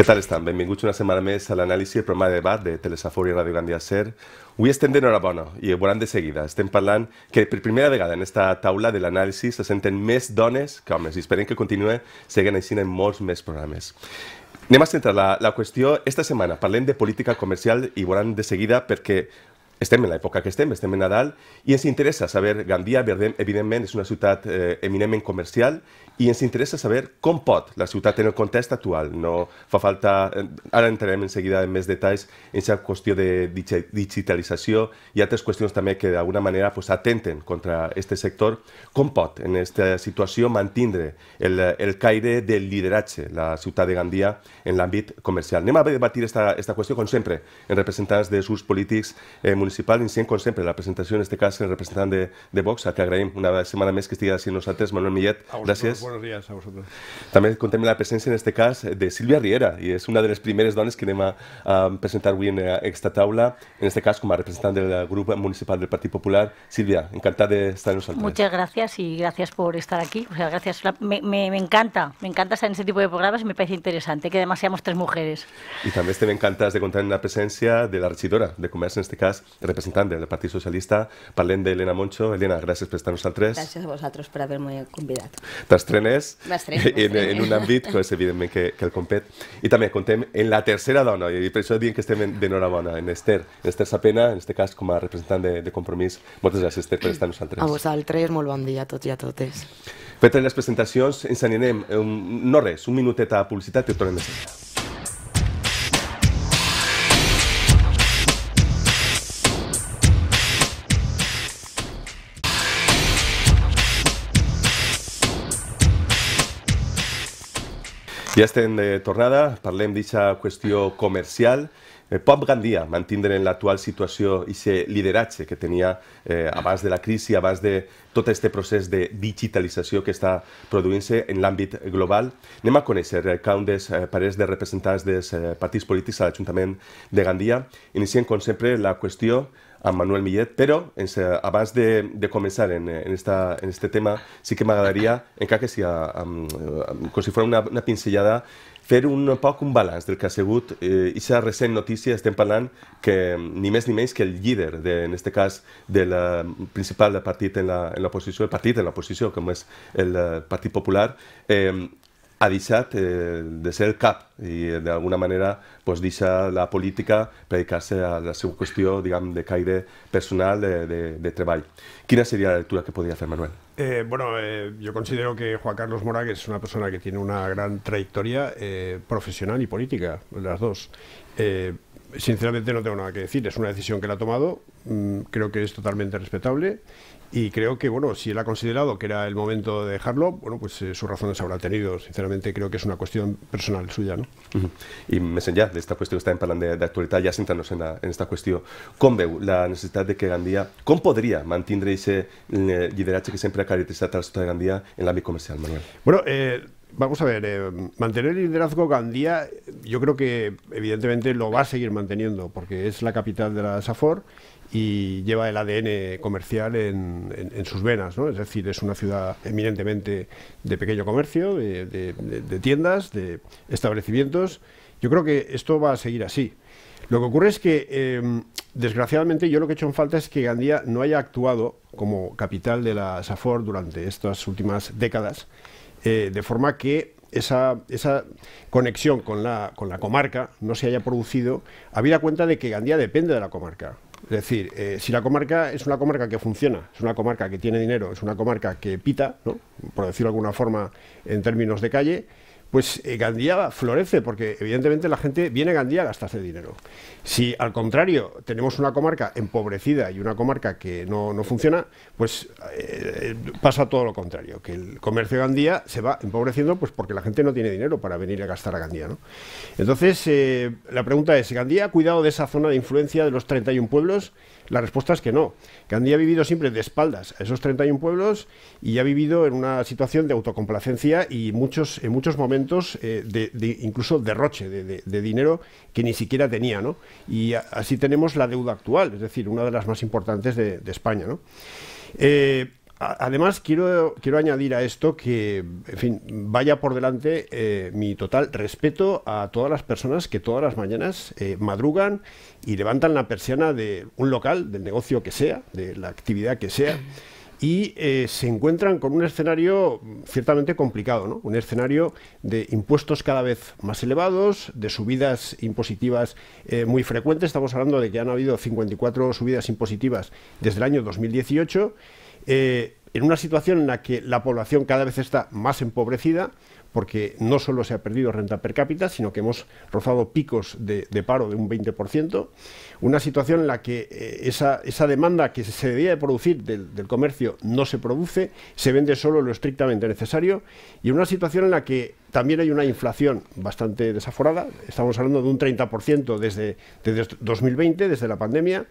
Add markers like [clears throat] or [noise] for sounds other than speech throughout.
Què tal estan? Benvinguts una setmana més a l'anàlisi del programa de debat de Telesafor i Radio Gandia Ser. Avui estem d'enhorabona i ho veuran de seguida. Estem parlant que per primera vegada en aquesta taula de l'anàlisi se senten més dones que homes i esperem que continuï seguint així en molts més programes. Anem a centrar la, la qüestió. Esta setmana parlem de política comercial i veuran de seguida perquè estem en l'època que estem, estem en Nadal, i ens interessa saber, Gandia, evidentment, és una ciutat eh, eminentment comercial, i ens interessa saber com pot la ciutat en el context actual. No fa falta... Eh, ara entrarem en seguida en més detalls en aquesta qüestió de digitalització i altres qüestions també que d'alguna manera pues, atenten contra aquest sector. Com pot en aquesta situació mantindre el, el caire del lideratge la ciutat de Gandia en l'àmbit comercial? Anem a debatir aquesta qüestió, com sempre, en representants de surts polítics eh, municipals municipal 100 con siempre la presentación en este caso el representante de, de Vox, a que una semana más que haciendo los nosotros, Manuel Millet, Gracias. vosotros, Buenos días a vosotros. También contéme la presencia en este caso de Silvia Riera, ...y es una de las primeras dones que tenemos a, presentar ...hoy en eh, esta taula, en este caso como representante... del Grupo municipal del Partido Popular. Silvia, encantada de estar en nosotros. Muchas gracias y gracias por estar aquí. O sea, gracias. Me, encanta, me encanta estar en ese tipo de programas y me parece interesante que además seamos tres mujeres. Y también te me encanta de contar la presencia de la rechidora... de Comercio, en este caso, representant del Partit Socialista. Parlem d'Helena Moncho. Helena, gràcies per estar nosaltres. Gràcies a vosaltres per haver-me convidat. T'estrenes en, en un àmbit que és evidentment que, que el compet. I també contem en la tercera dona, i per això diem que estem d'enhorabona, en Esther. En Esther Sapena, en aquest cas com a representant de, de Compromís. Moltes gràcies, Esther, per estar nosaltres. A vosaltres, molt bon dia a tots i a totes. Fetes les presentacions, ens anirem, eh, no res, un minutet a publicitat i tornem de seguida. Ja estem de tornada, parlem d'aquesta qüestió comercial. Eh, Pop Gandia mantindre en l'actual situació i ser lideratge que tenia eh, abans de la crisi, abans de tot aquest procés de digitalització que està produint-se en l'àmbit global. Anem a conèixer eh, cada un dels eh, parers de representants dels partits polítics a l'Ajuntament de Gandia. Iniciem, com sempre, la qüestió amb Manuel Millet, però ens, eh, abans de, de començar en, eh, en, esta, en este tema, sí que m'agradaria, encara que sigui eh, amb, amb, com si fos una, una pincellada, fer un poc un balanç del que ha sigut eh, aquesta recent notícia. Estem parlant que mm, ni més ni menys que el líder, de, en aquest cas, mm, del principal partit en l'oposició, el partit en l'oposició, com és el Partit Popular, eh, a de ser cap y, eh, de alguna manera pues, dicha la política predicarse a la cuestión digamos de caire personal, de, de, de treball. la lectura que podría hacer Manuel? Eh, bueno, yo eh, considero que Juan Carlos Moragues es una persona que tiene una gran trayectoria profesional y política, las dos sinceramente no tengo nada que decir. Es una decisión que él ha tomado, mm, creo que es totalmente respetable y creo que, bueno, si él ha considerado que era el momento de dejarlo, bueno, pues eh, sus razones habrá tenido. Sinceramente creo que es una cuestión personal suya, ¿no? Y me ya de esta cuestión está que plan de actualidad, ya actualidad, en, esta cuestión. con la necesidad de que Gandía, con podría mantener ese eh, eh, liderazgo que siempre ha caracterizado a la de Gandía en ámbito comercial, Manuel? Bueno, eh, Vamos a ver, eh, mantener el liderazgo Gandía, yo creo que evidentemente lo va a seguir manteniendo, porque es la capital de la SAFOR y lleva el ADN comercial en, sus venas, ¿no? Es decir, es una ciudad eminentemente de pequeño comercio, de, tiendas, de establecimientos. Yo creo que esto va a seguir así. Lo que ocurre es que, em, desgraciadamente, yo lo que he hecho en falta es que Gandía no haya actuado como capital de la SAFOR durante estas últimas décadas eh, de forma que esa, conexión con la, comarca no se haya producido, habida cuenta de que Gandía depende de la comarca. Es decir, eh, si la comarca es una comarca que funciona, es una comarca que tiene dinero, es una comarca que pita, por decirlo de alguna forma en términos de calle, pues eh, Gandía florece, porque evidentemente la gente viene a Gandía a gastarse dinero. Si al contrario tenemos una comarca empobrecida y una comarca que no, funciona, pues eh, pasa todo lo contrario, que el comercio de Gandía se va empobreciendo pues porque la gente no tiene dinero para venir a gastar a Gandía. Entonces, eh, la pregunta es, ¿Gandía ha cuidado de esa zona de influencia de los 31 pueblos? La respuesta es que no. Gandía ha vivido siempre de espaldas a esos 31 pueblos y ha vivido en una situación de autocomplacencia y muchos, en muchos momentos eh, de, incluso derroche de, de dinero que ni siquiera tenía, ¿no? Y así tenemos la deuda actual, es decir, una de las más importantes de, España. Eh, además, quiero, añadir a esto que, vaya por delante eh, mi total respeto a todas las personas que todas las mañanas eh, madrugan y levantan la persiana de un local, del negocio que sea, de la actividad que sea y eh, se encuentran con un escenario ciertamente complicado, ¿no? un escenario de impuestos cada vez más elevados, de subidas impositivas eh, muy frecuentes, estamos hablando de que han habido 54 subidas impositivas desde el año 2018, eh, en una situación en la que la población cada vez está más empobrecida, porque no solo se ha perdido renta per cápita, sino que hemos rozado picos de, paro de un 20%, una situación en la que eh, esa, demanda que se debía de producir del, comercio no se produce, se vende solo lo estrictamente necesario, y una situación en la que también hay una inflación bastante desaforada, estamos hablando de un 30% desde, 2020, desde la pandemia,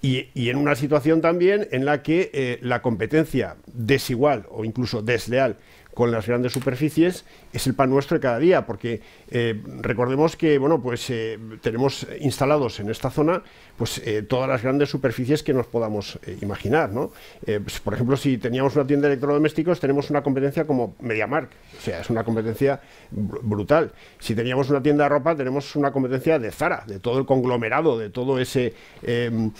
y, en una situación también en la que eh, la competencia desigual o incluso desleal con las grandes superficies es el pan nuestro de cada día, porque eh, recordemos que bueno, pues, eh, tenemos instalados en esta zona pues, eh, todas las grandes superficies que nos podamos imaginar. ¿no? Pues, por ejemplo, si teníamos una tienda de electrodomésticos, tenemos una competencia como MediaMark, o sea, es una competencia brutal. Si teníamos una tienda de ropa, tenemos una competencia de Zara, de todo el conglomerado, de todo ese em,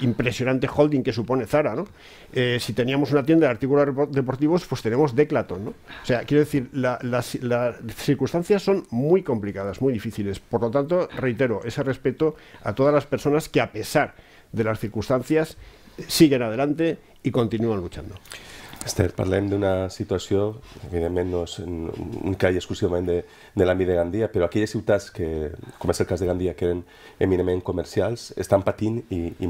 impresionante holding que supone Zara. ¿no? si teníamos una tienda de artículos deportivos, pues tenemos Declaton. ¿no? O sea, quiero decir, las, circunstancias son muy complicadas, muy difíciles. Por lo tanto, reitero ese respeto a todas las personas que, a pesar de las circunstancias, siguen adelante y continúan luchando. Esther, de una situación evidentment no és un cas exclusivamente de, de l'àmbit de Gandía, pero aquellas ciutats que, como es el de Gandía, que eren eminentment comerciales, están patint y i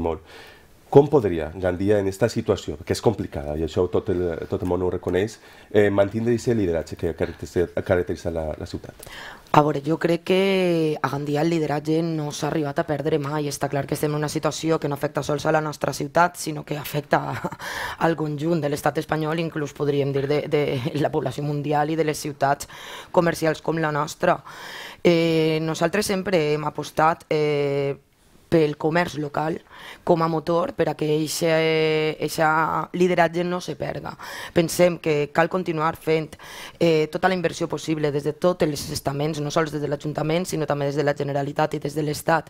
Com podria Gandia, en aquesta situació, que és complicada, i això tot el, tot el món ho reconeix, eh, mantenir aquest lideratge que caracteritza la, la ciutat? A veure, jo crec que a Gandia el lideratge no s'ha arribat a perdre mai. Està clar que estem en una situació que no afecta sols a la nostra ciutat, sinó que afecta [laughs] al conjunt de l'estat espanyol, inclús podríem dir de, de la població mundial i de les ciutats comercials com la nostra. Eh, nosaltres sempre hem apostat eh, pel comerç local, com a motor per a que aquest lideratge no se perga. Pensem que cal continuar fent eh, tota la inversió possible des de tots els estaments, no sols des de l'Ajuntament, sinó també des de la Generalitat i des de l'Estat,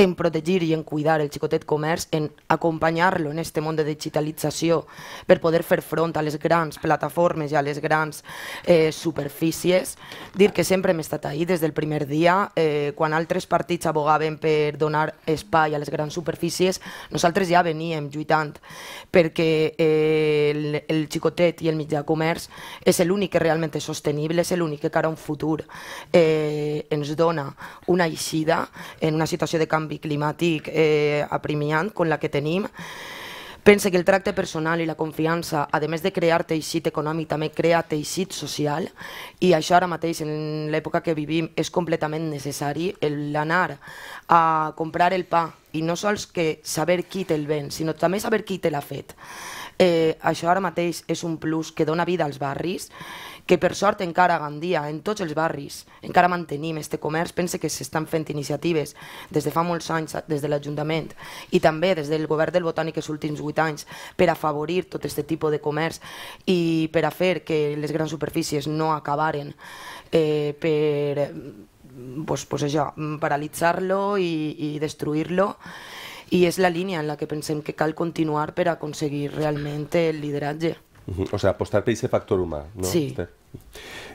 en protegir i en cuidar el xicotet comerç, en acompanyar-lo en aquest món de digitalització per poder fer front a les grans plataformes i a les grans eh, superfícies. Dir que sempre hem estat ahí des del primer dia, eh, quan altres partits abogaven per donar espai a les grans superfícies policies, nosaltres ja veníem lluitant perquè eh, el, el xicotet i el mitjà comerç és l'únic que realment és sostenible, és l'únic que cara a un futur eh, ens dona una eixida en una situació de canvi climàtic eh, aprimiant com la que tenim, Pensa que el tracte personal i la confiança, a més de crear teixit econòmic, també crea teixit social i això ara mateix, en l'època que vivim, és completament necessari l'anar a comprar el pa i no sols que saber qui el vent, sinó també saber qui te l'ha fet. Eh, això ara mateix és un plus que dona vida als barris que per sort encara a Gandia, en tots els barris, encara mantenim este comerç, pense que s'estan fent iniciatives des de fa molts anys, des de l'Ajuntament i també des del Govern del Botànic els últims 8 anys, per afavorir tot aquest tipus de comerç i per a fer que les grans superfícies no acabaren eh, per, pues, pues això, paralitzar-lo i, i destruir-lo i és la línia en la que pensem que cal continuar per aconseguir realment el lideratge. Uh -huh. O sigui, sea, apostar per aquest factor humà, no? Sí. Este...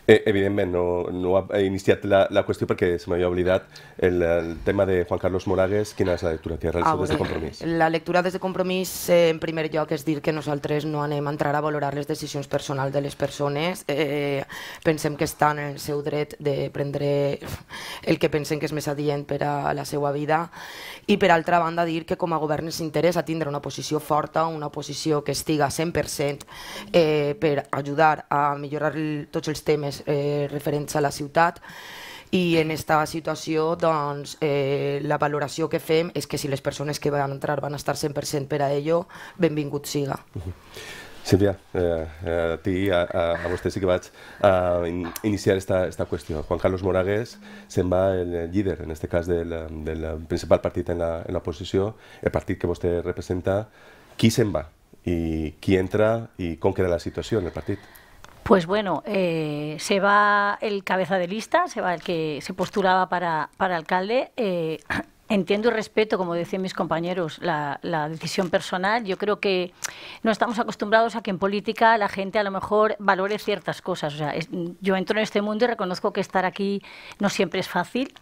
Eh, evidentment, no, no he iniciat la, la qüestió perquè se m'havia oblidat el, el tema de Juan Carlos Moragues, quina és la lectura que realitza ah, des de Compromís? La lectura des de Compromís, eh, en primer lloc, és dir que nosaltres no anem a entrar a valorar les decisions personals de les persones. Eh, pensem que estan en el seu dret de prendre el que pensem que és més adient per a la seva vida i, per altra banda, dir que com a govern ens interessa tindre una posició forta, una posició que estiga 100% eh, per ajudar a millorar el tots els temes eh, referents a la ciutat i en aquesta situació doncs, eh, la valoració que fem és que si les persones que van entrar van estar 100% per a ello, benvingut siga. Uh mhm. -huh. Sílvia, eh, eh, a ti, a, a, vostè sí que vaig a eh, in, iniciar esta, esta qüestió. Juan Carlos Moragues se'n va el líder, en este cas, del, del principal partit en la, en la oposició, el partit que vostè representa. Qui se'n va? I qui entra i com queda la situació en el partit? Pues bueno, eh, se va el cabeza de lista, se va el que se postulaba para, para alcalde. Eh, [clears throat] entiendo y respeto, como decían mis compañeros, la, decisión personal. Yo creo que no estamos acostumbrados a que en política la gente a lo mejor valore ciertas cosas. O sea, yo entro en este mundo y reconozco que estar aquí no siempre es fácil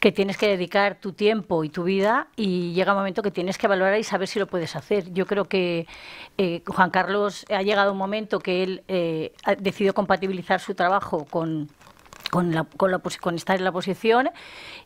que tienes que dedicar tu tiempo y tu vida y llega un momento que tienes que valorar y saber si lo puedes hacer. Yo creo que eh, Juan Carlos ha llegado un momento que él eh, decidió compatibilizar su trabajo con con, la, estar en la posición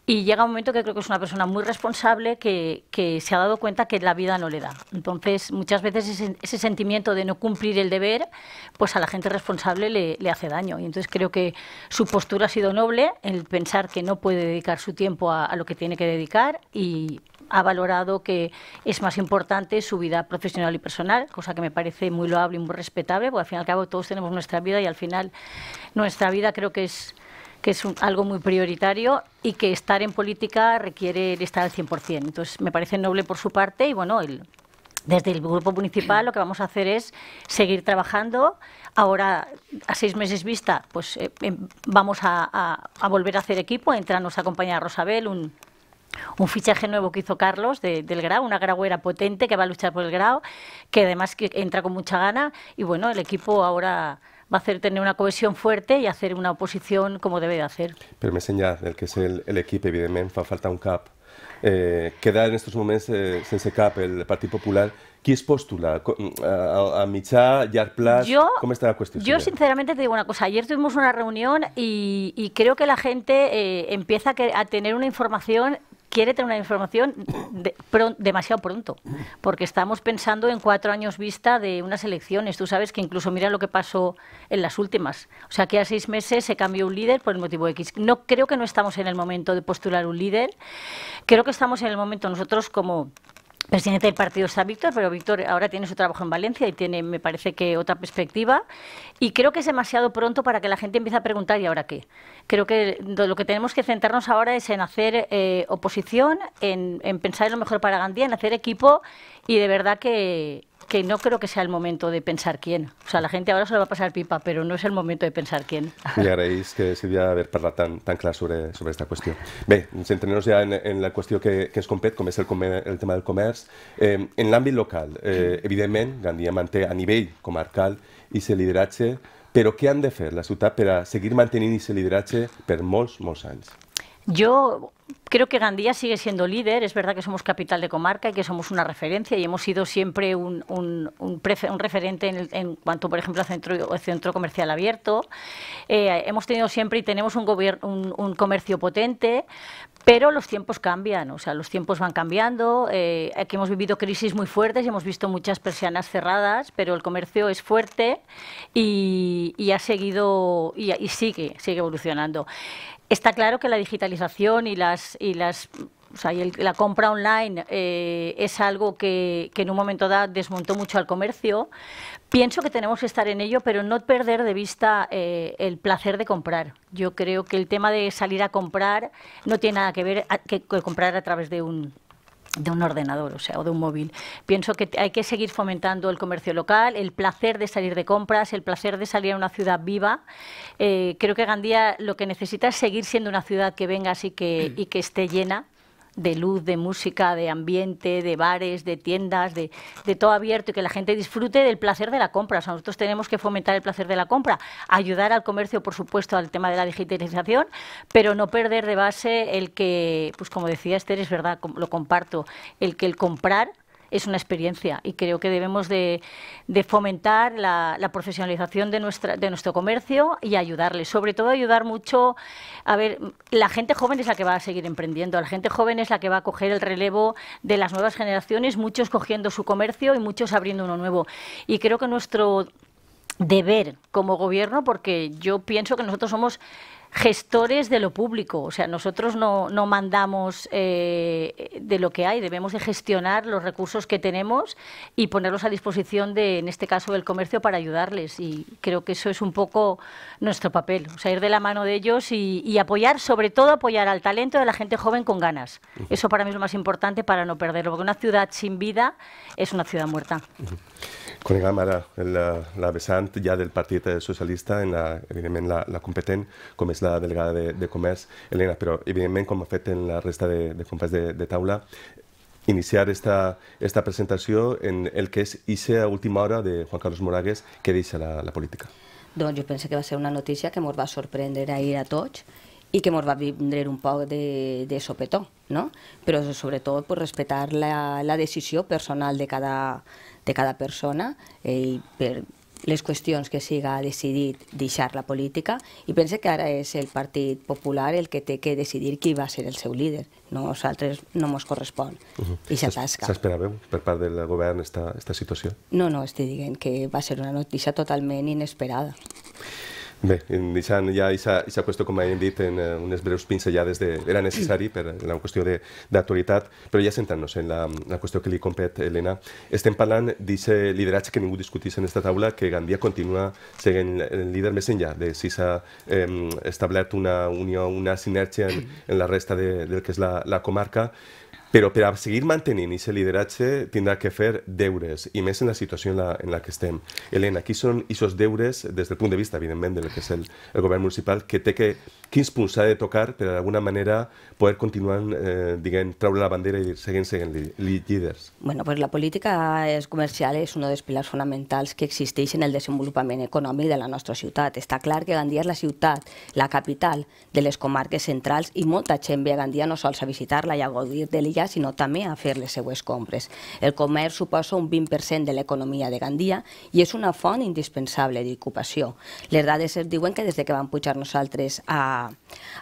y llega un momento que creo que es una persona muy responsable que, se ha dado cuenta que la vida no le da. Entonces, muchas veces ese, sentimiento de no cumplir el deber, pues a la gente responsable le, hace daño. Y entonces creo que su postura ha sido noble, el pensar que no puede dedicar su tiempo a, a lo que tiene que dedicar y ha valorado que es más importante su vida profesional y personal, cosa que me parece muy loable y muy respetable, porque al fin y al cabo todos tenemos nuestra vida y al final nuestra vida creo que es que es algo muy prioritario y que estar en política requiere estar al 100%. Entonces, me parece noble por su parte y bueno, el, desde el grupo municipal lo que vamos a hacer es seguir trabajando. Ahora, a seis meses vista, pues eh, em, vamos a, volver a hacer equipo. Entra nuestra compañera Rosabel, un, un fichaje nuevo que hizo Carlos del Grau, una grauera potente que va a luchar por el Grau, que además entra con mucha gana. Y bueno, el equipo ahora va a hacer tener una cohesión fuerte y hacer una oposición como debe de hacer. Pero me enllà el que es el equipo, evidentemente, falta un cap. Eh, queda en estos momentos, eh, ese cap el Partido Popular. ¿Quién es postula? Mm, ¿A, a Yarplas? ¿Cómo está la cuestión? Yo sinceramente te digo una cosa. Ayer tuvimos una reunión y, creo que la gente eh, empieza a tener una información quiere tener una información demasiado pronto, porque estamos pensando en cuatro años vista de unas elecciones. Tú sabes que incluso mira lo que pasó en las últimas. O sea, que a seis meses se cambió un líder por el motivo X. No creo que no estamos en el momento de postular un líder. Creo que estamos en el momento nosotros como presidente del partido está Víctor, pero Víctor ahora tiene su trabajo en Valencia y tiene, me parece que, otra perspectiva. Y creo que es demasiado pronto para que la gente empiece a preguntar, ¿y ahora qué? Creo que lo que tenemos que centrarnos ahora es en hacer eh, oposición, en, en, pensar en lo mejor para Gandía, en hacer equipo y de verdad que, que no creo que sea el momento de pensar quién. O sea, la gente ahora se lo va a passar pipa, però no és el moment de pensar quién. Y agraeix que Sílvia haber parlat tan, tan clar sobre, sobre aquesta qüestió. Bé, centrem-nos ja en, en la qüestió que, que ens compet, com és el, el tema del comerç. Eh, en l'àmbit local, eh, evidentment, Gandia manté a nivell comarcal i se lideratge, però què han de fer la ciutat per a seguir mantenint aquest lideratge per molts, molts anys? Jo creo que Gandía sigue siendo líder. Es verdad que somos capital de comarca y que somos una referencia y hemos sido siempre un, un, referente en, cuanto, por ejemplo, al centro, comercial abierto. Eh, hemos tenido siempre y tenemos un, un comercio potente, pero los tiempos cambian, o sea, los tiempos van cambiando. Eh, aquí hemos vivido crisis muy fuertes y hemos visto muchas persianas cerradas, pero el comercio es fuerte y, ha seguido y, y, sigue, sigue evolucionando. Está claro que la digitalización y las, y las o sea, la compra online eh, es algo que, en un momento dado desmontó mucho al comercio. Pienso que tenemos que estar en ello, pero no perder de vista eh, el placer de comprar. Yo creo que el tema de salir a comprar no tiene nada que ver con que comprar a través de un de un ordenador, o sea, o de un móvil. Pienso que hay que seguir fomentando el comercio local, el placer de salir de compras, el placer de salir a una ciudad viva. Eh, creo que Gandía lo que necesita es seguir siendo una ciudad que vengas así que, y que esté llena de luz, de música, de ambiente, de bares, de tiendas, de, de, todo abierto y que la gente disfrute del placer de la compra. nosotros tenemos que fomentar el placer de la compra, ayudar al comercio, por supuesto, al tema de la digitalización, pero no perder de base el que, pues como decía Esther, es verdad, lo comparto, el que el comprar es una experiencia y creo que debemos de, fomentar la, profesionalización de, nuestra, de nuestro comercio y ayudarle. Sobre todo ayudar mucho, a ver, la gente joven es la que va a seguir emprendiendo, la gente joven es la que va a coger el relevo de las nuevas generaciones, muchos cogiendo su comercio y muchos abriendo uno nuevo. Y creo que nuestro deber como gobierno, porque yo pienso que nosotros somos gestores de lo público. O sea, nosotros no, no mandamos eh, de lo que hay, debemos de gestionar los recursos que tenemos y ponerlos a disposición de, en este caso, del comercio para ayudarles. Y creo que eso es un poco nuestro papel, o sea, ir de la mano de ellos y, apoyar, sobre todo apoyar al talento de la gente joven con ganas. Eso para mí es lo más importante para no perderlo, porque una ciudad sin vida es una ciudad muerta. Coneguem ara el, la vessant ja del Partit Socialista, en la, evidentment la, la competent, com és la delegada de, de Comerç, Helena, però evidentment com ha fet en la resta de, de companys de, de taula, iniciar esta, esta presentació en el que és ICE a última hora de Juan Carlos Moragues, que deixa la, la política. Doncs jo penso que va ser una notícia que ens va sorprendre ahir a tots i que ens va vindre un poc de, de sopetó, no? però sobretot pues, respectar la, la decisió personal de cada, de cada persona i per les qüestions que siga decidit deixar la política i pense que ara és el Partit Popular el que té que decidir qui va ser el seu líder. No, nosaltres no ens correspon i se i s'atasca. S'esperàveu per part del govern esta, esta situació? No, no, estic dient que va ser una notícia totalment inesperada. Bé, deixant ja aquesta qüestió, com hem dit, en eh, unes breus pincellades de... era necessari per eh, la qüestió d'actualitat, però ja sentant-nos en la, la qüestió que li compet, Elena, estem parlant d'aquest lideratge que ningú discutís en aquesta taula, que Gandia continua seguint el líder més enllà de si s'ha eh, establert una unió, una sinergia en, en la resta de, del que és la, la comarca, però per a seguir mantenint aquest lideratge tindrà que fer deures, i més en la situació en la, en la que estem. Helena, qui són aquests deures des del punt de vista, evidentment, del que és el, el govern municipal, que té que quins punts s'ha de tocar per d'alguna manera poder continuar, eh, diguem, traure la bandera i seguir seguint líders? Bueno, pues la política és comercial és un dels pilars fonamentals que existeix en el desenvolupament econòmic de la nostra ciutat. Està clar que Gandia és la ciutat, la capital de les comarques centrals i molta gent ve a Gandia no sols a visitar-la i a gaudir de l'illa, sinó també a fer les seues compres. El comerç suposa un 20% de l'economia de Gandia i és una font indispensable d'ocupació. Les dades diuen que des que van pujar nosaltres a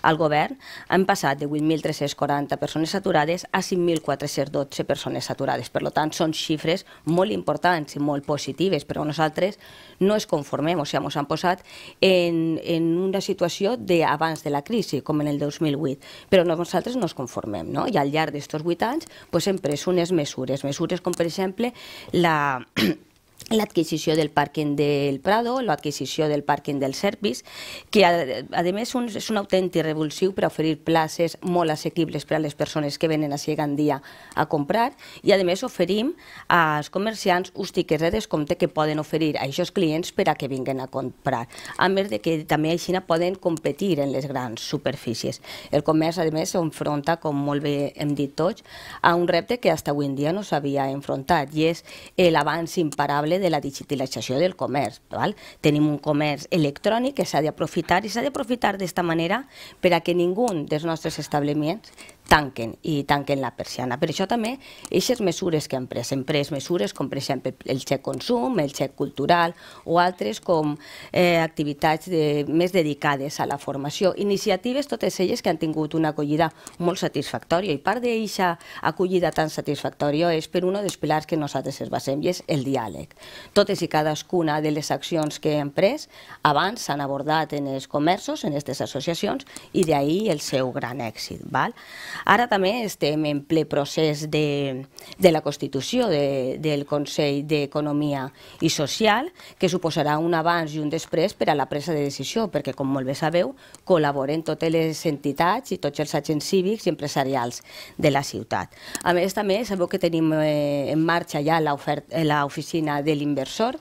al govern, han passat de 8.340 persones saturades a 5.412 persones saturades. Per tant, són xifres molt importants i molt positives, però nosaltres no es conformem, o sigui, ens han posat en, en una situació d'abans de la crisi, com en el 2008, però nosaltres no es conformem, no? I al llarg d'aquests 8 anys pues, hem pres unes mesures, mesures com, per exemple, la [clears throat] l'adquisició del pàrquing del Prado, l'adquisició del pàrquing del Serpis, que a, a més un, és un autèntic revulsiu per oferir places molt assequibles per a les persones que venen a Gandia a comprar i a més oferim als comerciants uns tiquets de descompte que poden oferir a aquests clients per a que vinguin a comprar, a més de que també així poden competir en les grans superfícies. El comerç a més s'enfronta, com molt bé hem dit tots, a un repte que fins avui en dia no s'havia enfrontat i és l'avanç imparable de la digitalització del comerç. Val? Tenim un comerç electrònic que s'ha d'aprofitar i s'ha d'aprofitar d'esta manera per a que ningú dels nostres establiments tanquen i tanquen la persiana. Per això també, aquestes mesures que han pres, hem pres mesures com per exemple el xec consum, el xec cultural o altres com eh, activitats de, més dedicades a la formació. Iniciatives totes elles que han tingut una acollida molt satisfactòria i part d'aquesta acollida tan satisfactòria és per un dels pilars que nosaltres es basem i és el diàleg. Totes i cadascuna de les accions que han pres abans s'han abordat en els comerços, en aquestes associacions i d'ahir el seu gran èxit. Val? Ara també estem en ple procés de, de la Constitució de, del Consell d'Economia i Social, que suposarà un abans i un després per a la presa de decisió, perquè, com molt bé sabeu, col·laboren totes les entitats i tots els agents cívics i empresarials de la ciutat. A més, també sabeu que tenim eh, en marxa ja l'oficina eh, de l'inversor,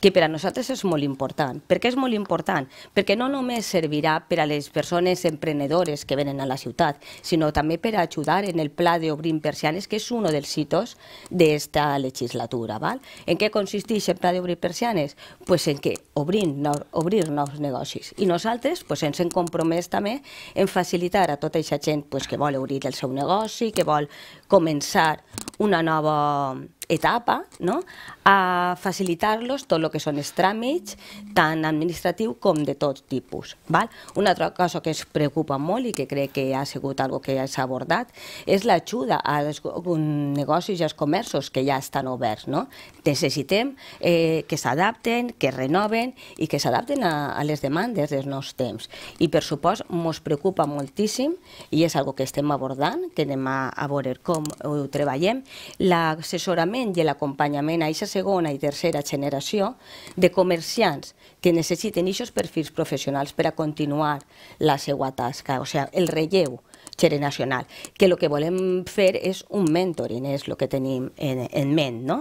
que per a nosaltres és molt important. Per què és molt important? Perquè no només servirà per a les persones emprenedores que venen a la ciutat, sinó també també per ajudar en el pla d'obrint persianes, que és un dels hitos d'esta legislatura. Val? En què consisteix el pla d'obrir persianes? Pues en què? obrim, no, obrir nous negocis. I nosaltres pues, ens hem compromès també en facilitar a tota aquesta gent pues, que vol obrir el seu negoci, que vol començar una nova etapa, no? a facilitar-los tot el que són els tràmits, tant administratiu com de tot tipus. Val? Una altra cosa que ens preocupa molt i que crec que ha sigut algo que ja s'ha abordat és l'ajuda als negocis i als comerços que ja estan oberts. No? Necessitem eh, que s'adapten, que renoven i que s'adapten a, a les demandes dels nous temps. I per supost, ens preocupa moltíssim i és algo que estem abordant, que anem a, a veure com ho treballem, l'assessorament i l'acompanyament a aquestes segona i tercera generació de comerciants que necessiten aquests perfils professionals per a continuar la seva tasca, o sigui, el relleu Nacional, que el que volem fer és un mentoring, és el que tenim en, en ment. No?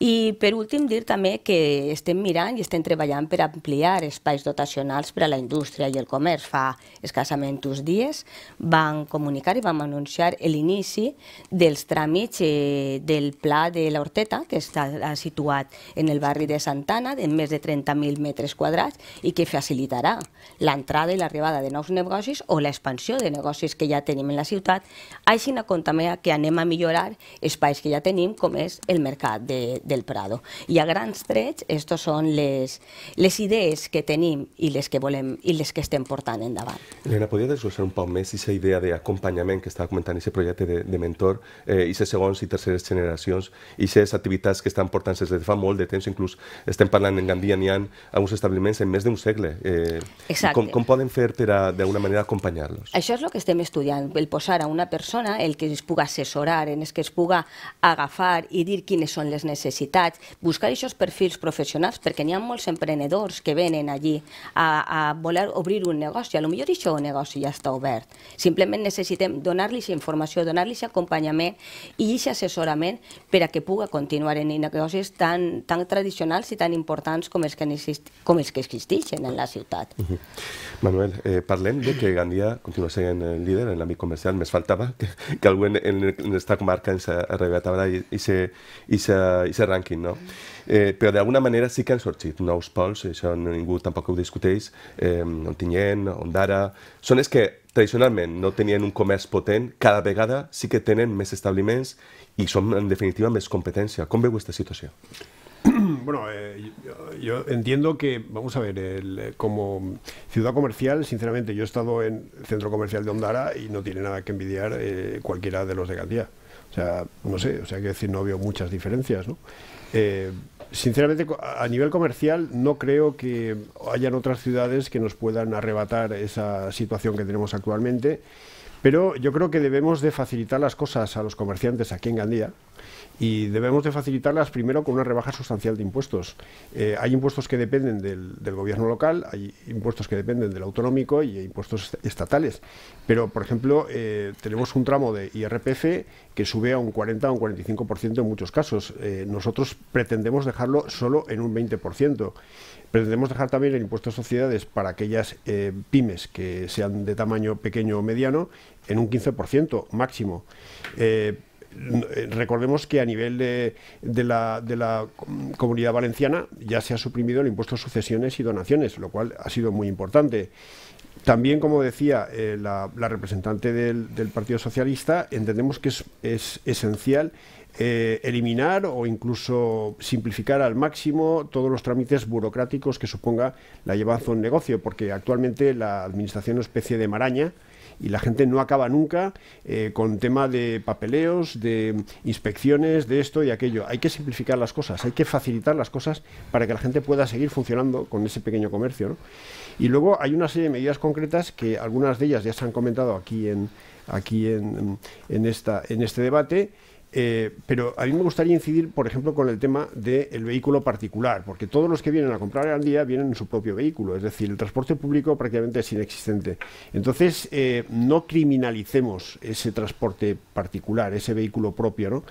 I per últim dir també que estem mirant i estem treballant per ampliar espais dotacionals per a la indústria i el comerç. Fa escassament uns dies van comunicar i vam anunciar l'inici dels tràmits eh, del pla de l'Horteta, que està situat en el barri de Santana, de més de 30.000 metres quadrats, i que facilitarà l'entrada i l'arribada de nous negocis o l'expansió de negocis que ja tenim tenim en la ciutat, així com també que anem a millorar espais que ja tenim, com és el mercat de, del Prado. I a grans trets, aquestes són les, les idees que tenim i les que volem i les que estem portant endavant. Elena, podria desglossar un poc més aquesta idea d'acompanyament que estava comentant, aquest projecte de, de mentor, eh, i segons i terceres generacions, i aquestes activitats que estan portant des de fa molt de temps, inclús estem parlant en Gandia, n'hi ha alguns establiments en més d'un segle. Eh, Exacte. Com, poden fer per a, d'alguna manera, acompanyar-los? Això és el que estem estudiant el posar a una persona, el que es puga assessorar, en el que es puga agafar i dir quines són les necessitats, buscar aquests perfils professionals, perquè n'hi ha molts emprenedors que venen allí a, a voler obrir un negoci, a lo millor això negoci ja està obert. Simplement necessitem donar-li informació, donar-li acompanyament i aquest assessorament per a que puga continuar en negocis tan, tan tradicionals i tan importants com els que, com els que existeixen en la ciutat. Manuel, eh, parlem de que Gandia continua sent líder en l'àmbit canvi comercial, més faltava que, que algú en, en, en el stock market ens arrebatava i, i, se, i, se, i se rànquing, no? Eh, però d'alguna manera sí que han sorgit nous pols, això ningú tampoc ho discuteix, eh, Ontinyent, Ondara... Són els que tradicionalment no tenien un comerç potent, cada vegada sí que tenen més establiments i són, en definitiva, més competència. Com veu aquesta situació? bueno, eh, yo, entiendo que, vamos a ver, eh, como ciudad comercial, sinceramente, yo he estado en el centro comercial de Ondara y no tiene nada que envidiar eh, cualquiera de los de Gandía. O sea, no sé, o sea, que decir, no veo muchas diferencias, ¿no? sinceramente, a nivel comercial, no creo que hayan otras ciudades que nos puedan arrebatar esa situación que tenemos actualmente, pero yo creo que debemos de facilitar las cosas a los comerciantes aquí en Gandía y debemos de facilitarlas primero con una rebaja sustancial de impuestos. Eh, hay impuestos que dependen del, gobierno local, hay impuestos que dependen del autonómico y hay impuestos estatales. Pero, por ejemplo, eh, tenemos un tramo de IRPF que sube a un 40 o un 45% en muchos casos. Eh, nosotros pretendemos dejarlo solo en un 20%. Pretendemos dejar también el impuesto a sociedades para aquellas pymes que sean de tamaño pequeño o mediano en un 15% máximo recordemos que a nivel de, la, comunidad valenciana ya se ha suprimido el impuesto a sucesiones y donaciones, lo cual ha sido muy importante. También, como decía eh, la, representante del, Partido Socialista, entendemos que es, esencial eh, eliminar o incluso simplificar al máximo todos los trámites burocráticos que suponga la llevanza de un negocio, porque actualmente la Administración es una especie de maraña y la gente no acaba nunca eh, con tema de papeleos, de inspecciones, de esto y aquello. Hay que simplificar las cosas, hay que facilitar las cosas para que la gente pueda seguir funcionando con ese pequeño comercio. ¿no? Y luego hay una serie de medidas concretas que algunas de ellas ya se han comentado aquí en, aquí en, en, esta, en este debate eh, pero a mí me gustaría incidir, por ejemplo, con el tema del vehículo particular, porque todos los que vienen a comprar al día vienen en su propio vehículo, es decir, el transporte público prácticamente es inexistente. Entonces, eh, no criminalicemos ese transporte particular, ese vehículo propio. ¿no?